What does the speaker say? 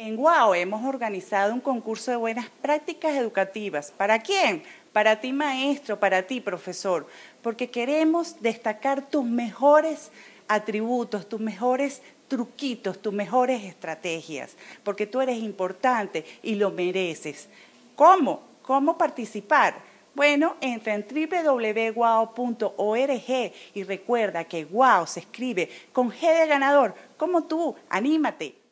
En Guao hemos organizado un concurso de buenas prácticas educativas. ¿Para quién? Para ti maestro, para ti profesor, porque queremos destacar tus mejores atributos, tus mejores truquitos, tus mejores estrategias, porque tú eres importante y lo mereces. ¿Cómo? ¿Cómo participar? Bueno, entra en www.guao.org y recuerda que guao se escribe con G de ganador, como tú, anímate.